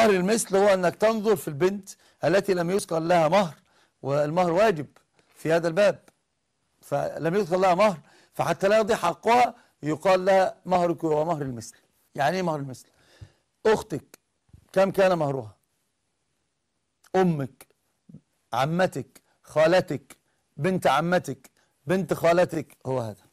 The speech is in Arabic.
مهر المثل هو أنك تنظر في البنت التي لم يذكر لها مهر والمهر واجب في هذا الباب فلم يذكر لها مهر فحتى لا يضيع حقها يقال لها مهرك ومهر المثل يعني ايه مهر المثل اختك كم كان مهرها امك عمتك خالتك بنت عمتك بنت خالتك هو هذا